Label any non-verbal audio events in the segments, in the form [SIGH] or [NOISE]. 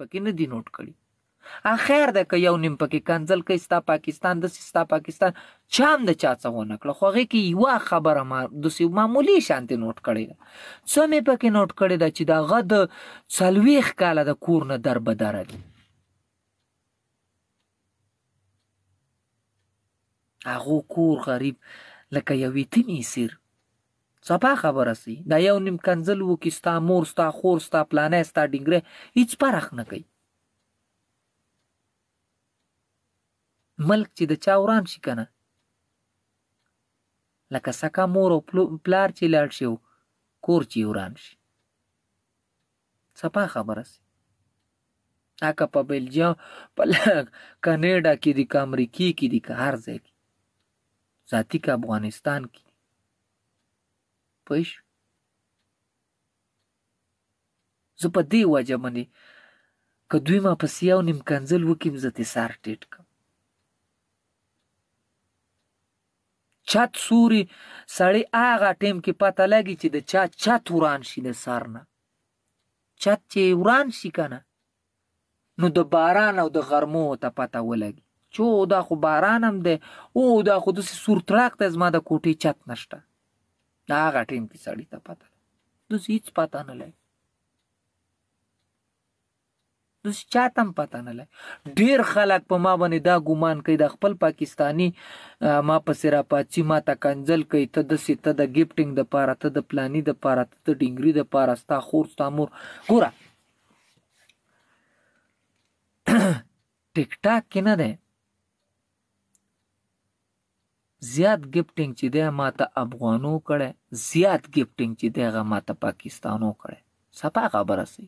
پکې نه دی نوٹ کړي خیر ده که یو نیم پکې کنځل کوي ستا پاکستان داسې ستا پاکستان چا هم د چا څه ونه کړه خو هغې کې یوه خبره ما داسې معمولي شانتې نوټ کړې ده څه مې پکې نوټ کړې ده چې د هغه د څلوېښت کاله د کور نه دربدره دي هغو کور غریب لکه یو یتیم سیر صفا خبره سي دا یو نیم کنزل وو کې ستا مور ستا خور ستا پلانې ستا ډنګره هیڅ پرخ نه کوي ملک چې د چا وران شي کنه لکه سکه مور او پلار چې لاړ شي کور چې وران شي صفا خبره سي تاکه په بلجیم په کنیډا کې دي که امریکې کې دي که هر ځای کې ذاتي که افغانستان کې پوه زه په دې وجه باندې که دوی ما پسې یو نیم کنځل وکړم زه تې سر ټیټ کړم چت سوري سړی هغه ټیم کې پته لګي چې د چا چت وران شي د سر نه چت چې وران شي کنه نو د باران او د غرمو ته پته ولګي چې او دا خو باران هم دی او دا خو داسې سور تړاک دی زما د کوټې چت نشته دا هغه ټیم کې سړی ته پته ده داسې هېڅ پته نه لري داسې چا ته هم پته نه لري ډېر خلک په ما باندې دا ګمان کوي د خپل پاکستاني ما پسې راپاڅي ما ته کنځل کوي ته داسې ته د ګفټینګ دپاره ته د پلاني دپاره ته د ډینګري دپاره ستا خور ستا مور ګوره ټیک ټاک کې نه دی زیات گیفټینګ چې دی ماته افغانو کړي زیات گیفټینګ چې دی هغه ماته پاکستانو کړي صفه خبره سي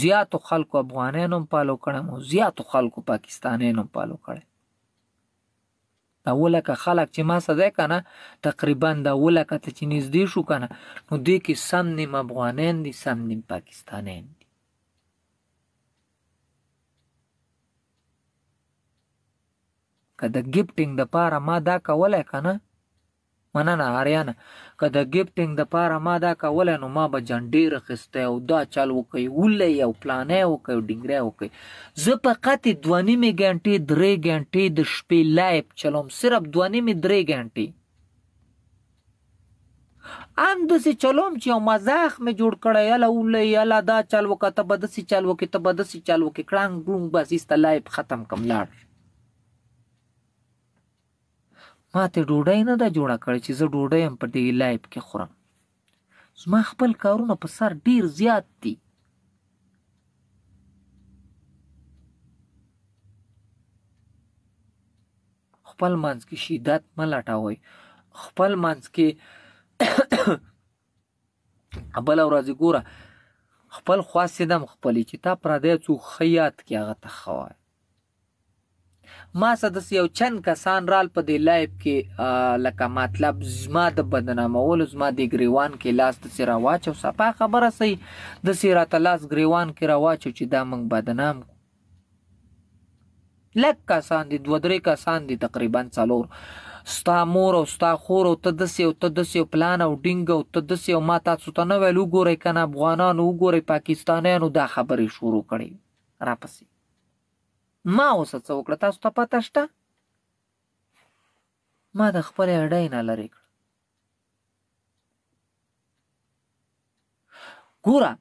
زیاتو خلکو افغانانو پالو کړم او زیاتو خلکو پاکستانانو پالو کړم دا ولکه خلک چې ما سده کنه تقریبا دا ولکه ته چې نږدې شو کنه نو دې کې سم نیم افغانان دي سم نیم پاکستانیان دي که د گیفټینګ د پاره ما دا کولای کنه مننه آریانه که د گیفټینګ د پاره ما دا کولای نو ما به جنډیر خسته او دا چل وکي ولې او پلانې وکي ډینګره وکي زه فقط 2 نیمه غنټې 3 غنټې د شپې لایب چلوم صرف 2 نیمه 3 غنټې ام د سې چلوم چې مزاخ مې جوړ کړی یلا ولې یلا دا چل وکړه ته بد سې چل وکړه ته بد سې چل وکړه کړنګ ګونګ بس است لایب ختم کم لاړ ما ته ډوډۍ نه ده جوړه کړې چې زه ډوډۍ هم په دې لایب کې خورم زما خپل کارونه په سر ډیر زیات دي خپل منځ کې شدت مه لټوئ خپل منځ کې [COUGHS] بله ورځ ګوره خپل خواستې دم خپلې چې تا پردی څوک ښه یاد کړي هغه ته ښه وایه ما سره د یو چند کسان رال په دی لایب کې لکه مطلب زما د بدنامولو زما د گریوان کې لاس د سیرا واچو صفا خبره سي د سیرا تلاس گریوان کې را واچو چې دا موږ بدنام لک کسان دي دوه درې کسان دي تقریبا څلور ستا مور او ستا خور او ته دسې او ته دسې او پلان او ډینګ او ته دسې او ما تاسو ته نه ویل وګورئ کنه افغانانو وګورئ پاکستانیانو دا خبرې شروع کړې راپسې ما اوس څه وکړه تاسو ته پته شته ما د خپلې اډۍ نه لرې کړ ګوره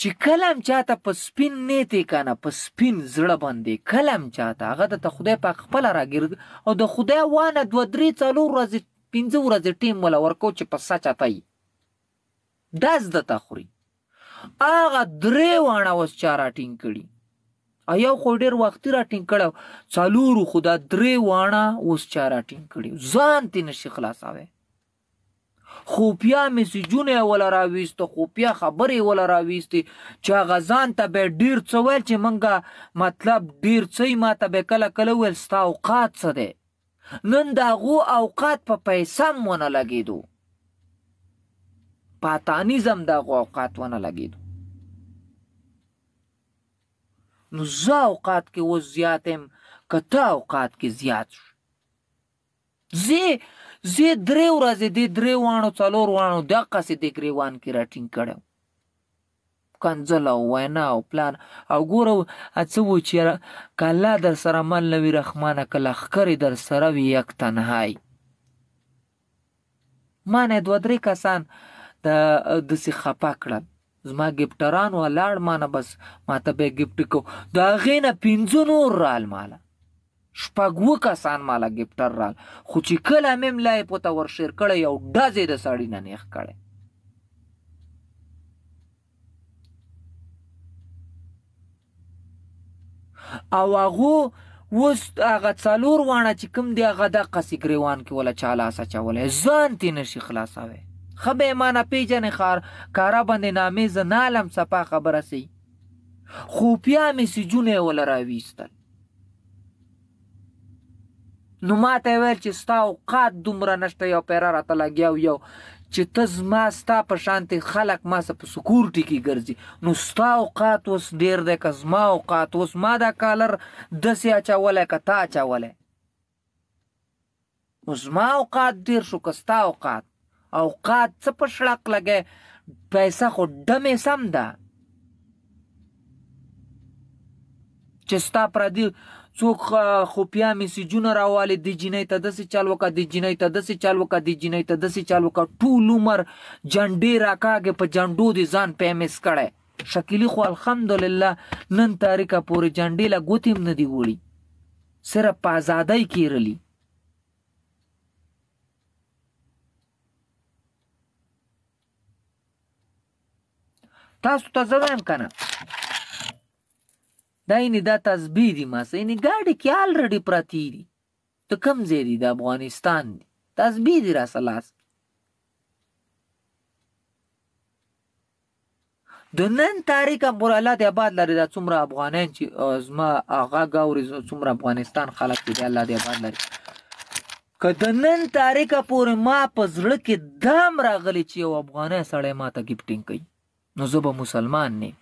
چې کلم چاته په سپین نیتې کنه په سپین زړه باندې کلم چاته هغه د ته خدای پاک خپله راګرد او د خدای وانه دوه درې څلور ورځې پنځه ورځې ټیم وله ورکو چې په سچ اتای داس د ته خوري هغه درې واڼه اوس چا راټینګ کړي یو خو ډیر وخت را ټینګ کړو څالورو خدا درې وانه اوس چا را ټینګ کړی ځان تی نشي خلاصاوه خوپیا میسجونه ولا راويست خوپیا خبرې ولا راويست چا غزان ته به ډیر څول چې منګه مطلب ډیر څي ما ته به کله کله ول ستا اوقات څه ده نن دا غو اوقات په پیسې مونږ نه لګیدو پاتانیزم دا غو اوقات ونه لګیدو نو زه اوقات کې اوس زیات یم که ته اوقات کې زیات شو زه زه درې ورځې دې درې وانو څلور وانو دقسې دې ګریوان کې راټینګ کړم کنځل او وینا او پلان او ګوره څه و چې کله در سره مل نوي رحمانه کله خکرې در سره وي یک تنهایی ما نه دوه درې کسان د دسې خپه کړل زما ګفټران ولاړ مانه بس ماته به ګفټ کو دا غینه پینځو نور رال مالا شپږو کسان مالا ګفټر رال خو چې کله مم لای پوته ور شیر کړی یو ډزې د ساړی نه نیخ کړی او هغه وس هغه څلور وانه چې کوم دی هغه د قصې ګریوان کې ولا چاله اسا چاوله ځان تینې شي خلاصاوي خبه مانه پیجن خار کارا باندې نامې ز نالم صفا خبره سي خوپیا می سجونه ول راويستل نو ما ته ویل چې ستا اوقات دومره نشته یو پیره راته لګیاو یو چې ته زما ستا په شانتې خلک ما سه په سکورټي کې ګرځي نو ستا اوقات اوس ډیر دی که زما اوقات اوس ما دا کالر داسې اچولی که تا اچولی زما اوقات ډیر شو که ستا اوقات اوقات څه په شړک لګی پیسه خو ډمې سم ده چې ستا پردي څوک خفیا میسیجونه راوالي د جینۍ ته داسې چل وکړه د جینۍ ته داسې چل وکړه د جینۍ ته داسې چل وکړه ټول عمر جنډې راکاږې په جنډو دې ځان پیمس کړی شکیلي خو الحمدلله نن تاریکه پورې جنډې له ګوتې هم نه دي وړي صرف په ازادۍ کیرلی تاسو ته زه وایم که نه دا یعنې دا تسبیح دي ماسه یعنې ګاډې کې الرډي پرتې دي ته کوم ځای دي د افغانستان دي تسبیح دي راسه لاس د نن تاریخ مرالات آباد لري دا څومره افغانان چې زما هغه ګاوري څومره افغانستان خلک دي الله دې آباد لري که د نن تاریخ پورې ما په زړه کې دام راغلی چې یو افغانه سړی ما ته ګفټینګ کوي نو زه به مسلمان نیم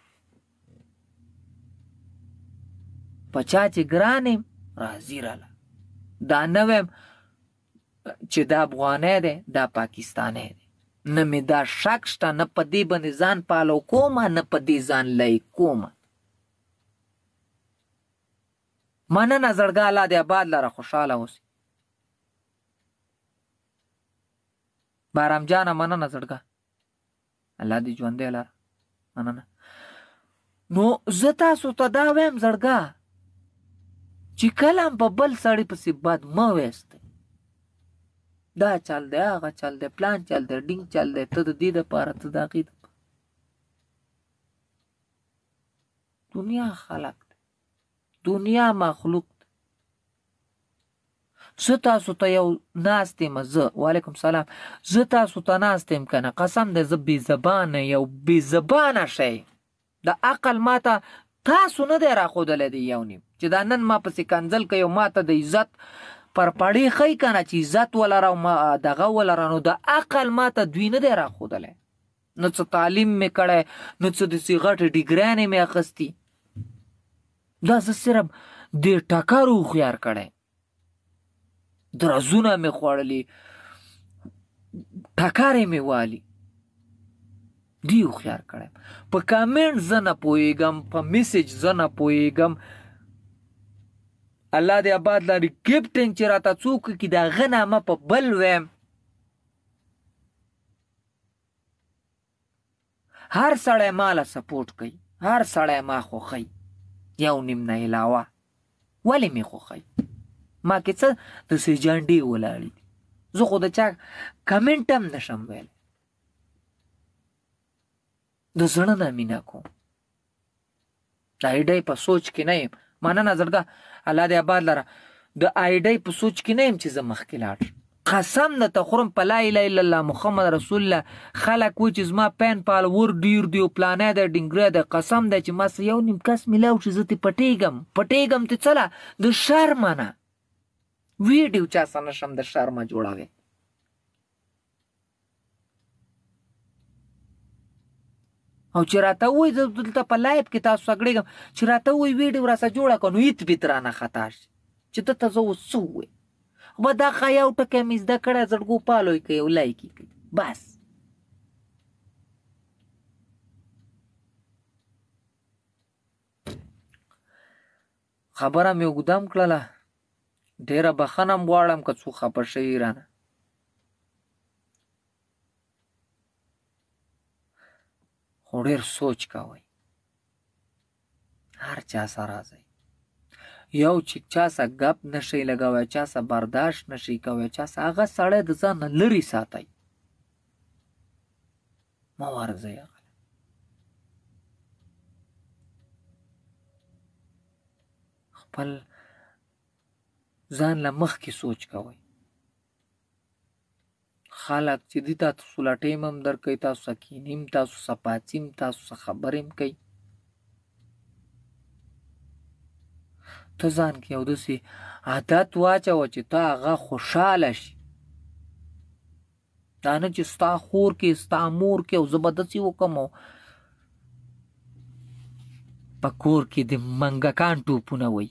په چا چې ګران یم راضي راله دا نه ویم چې دا افغانی دی دا پاکستانی دی نه مې دا شک شته نه په دې باندې ځان پالو کومه نه په دې ځان لای کومه مننه زړګا الله دې آباد لره خوشحاله اوسي بارام جانه مننه زړګا الله دې ژوندی لره نه نه نو زه تاسو ته دا وایم زړګا چې کلم په بل سړی پسې بد مه ویست دا چل دی هغه چل دی پلان چل دی ډینګ چل دی ته د دې دپاره ته د هغې دنیا خلق دی دنیا مخلوق زه تاسو ته یو ناستم زه وعلیکم سلام زه تاسو ته ناستم کنه قسم دې زه بی زبان یو بی زبانه شی د عقل ماته تاسو نه دی راخودل دی یو نیم چې دا نن ما پسې کنزل کوي ماته د عزت پر پړې خی کنه چې عزت ولره ما دغه ولره نو د عقل ماته دوی نه دی راخودل نو څه تعلیم مې کړه نو څه د سیغټ ډیګرانې مې اخستی دا زه صرف د ټکر خو یار کړه درزونه مې خوړلې ټکارې مې والی دی هوښیار کړی په کامنټ زه نه پوهېږم په میسج زه نه پوهېږم الله دې آباد لاري کیپټن چې راته څوک کې د هغه نامه په بل ویم هر سړی ماله سپورټ کوي هر سړی ما خوښوي یو نیم نه علاوه ولې مې خوښوي ما کې څه د سیجان ډي ولاړی زه خو د چا کمنټ هم نشم ویل د زړه نه مینا کوم د ایډای په سوچ کې نه یم مانا نه زړګه الله دې آباد لره د ایډای په سوچ کې نه یم چې زه مخکې لاړ قسم نه تخرم په لا اله الا الله محمد رسول الله خلک و چې زما پین پال ور ډیر دی پلانې د ډنګره د قسم د چې ما یو نیم کس ملاو چې زه تی پټېګم پټېګم ته چلا د شرمانه ویډیو چا سره شم د شرما جوړاوي او چې راته وای د دلته په لایب کې تاسو سګړې غم چې راته وای ویډیو را سره جوړه کو نو ایت بیت را نه خطاش چې ته ته زو وسوې ما دا خیا او ټکه مې زده کړه زړګو پالوي کې یو لایک کې بس خبره مې وګدام کړله ډیره بخنه غواړم که څو خپه شوي رانه خو ډیر سوچ کوئ هر چا سره ځئ یو چې چا سه ګپ نشي لګوي چا سه برداشت نشي کوي چا سه هغه سړی د ځان لري ساتي مه ورځئ هغه خپل ځان له مخکې سوچ کوئ خلک چې دي تاسو لټیم هم درکوي تاسو سکینیم تاسو سپاڅیم تاسو څه خبرې هم کوي ته ځان کې یو داسې عادت واچوه چې ته هغه خوشحاله شي دا نه چې ستا خور کې ستا مور کې او زه به داسې وکړم په کور کې د منګکان ټوپونه وایي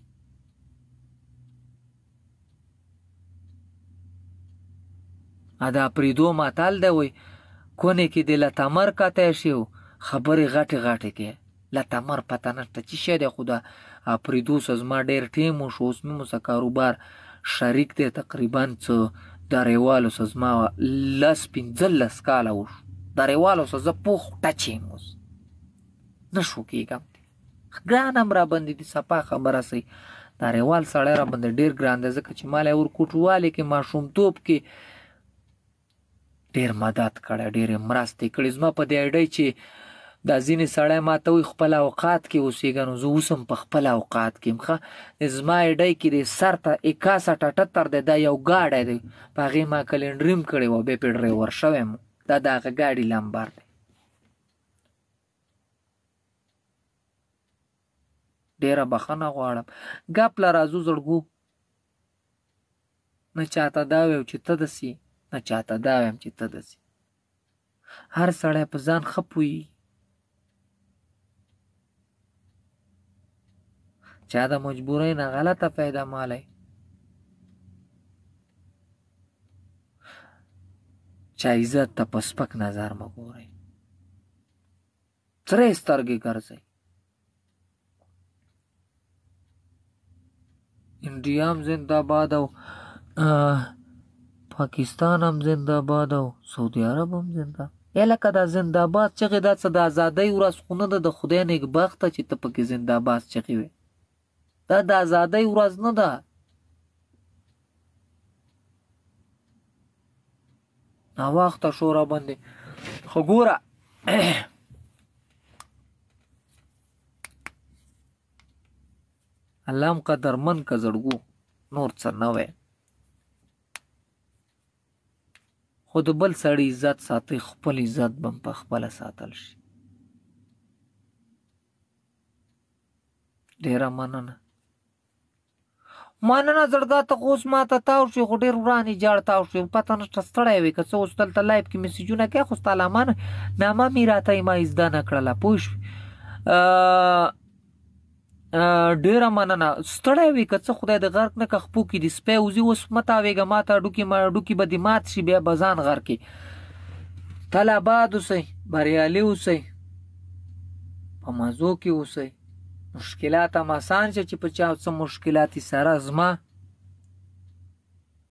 ادا پریدو ماتال دی وي کونه کې د لتمر کاته شیو خبرې غټې غټې کې لتمر پته نشته چې شی دی خو دا پریدو زما ډېر ټیم وشو اوس مې مو کاروبار شریک دی تقریبا څه داریوالو زما لس پنځلس کاله وشو داریوالو زه پوخ ټچ یم اوس نه شو کېږم ګران هم را باندې دي سپا خبره سي داریوال سړی را باندې ډېر ګران دی ځکه چې مالی ورکوټوالې کې ماشومتوب کې ډیر مدد کړی ډیر مرستې کړې زما په دې اډۍ چې دا ځینې سړی ما ته وي خپل اوقات کې اوسېږه نو زه اوس هم په خپل اوقات کې یم ښه زما اډۍ کې د سر ته اکاسټ اټتر دی دا یو ګاډی دی په هغې ما کلنډري هم کړی وه بیا پې ډریور شوی م دا د هغه ګاډي لمبر دی ډیره بخنه غواړم ګپ له راځو زړګو نه چاته دا ویو چې ته داسې نه چاته دا وایم چې ته داسې هر سړی په ځان ښه پوهیږي چا د مجبورۍ نه غلطه پیدا مالی چا عزت ته په سپک نظر مه ګورئ سرې سترګې ګرځئ انډیام زنده باد او پاکستان هم زنده باد او سعودي عرب هم زنده یا لکه دا زنده باد چغې دا څه د ازادۍ ورځخونه ده د خدای نیکبخته چې ته پکې زنده باد چغې وې دا د ازادۍ ورځ نه ده ناوخته شو را باندې خو ګوره [CLEARS THROAT] الله هم قدرمن که زړګو نور څه نه وی خو د بل سړی عزت ساتي خپل عزت بم په خپل ساتل شي ډیره مننه مننه زړګا ته خو اوس ماته تاو شي خو ډېر ورانې جاړ تاو شي پته نشته ستړی وې که څه اوس دلته لایف کې میسیجونه کوې خو ستا له امانه نامه مې راته یې ما ازده نه کړله پوه شوې ډیره مننه ستړی وي که څه خدای د غرق نه که خپو کې دي سپی وځي اوس مه تاویږه ما ته ډوکې ما ډوکې به دې مات شي بیا به ځان غر کې تل آباد اوسئ بریالي اوسئ په مزو کې اوسئ مشکلات هم اسان شي چې په چا څه مشکلات یې سره زما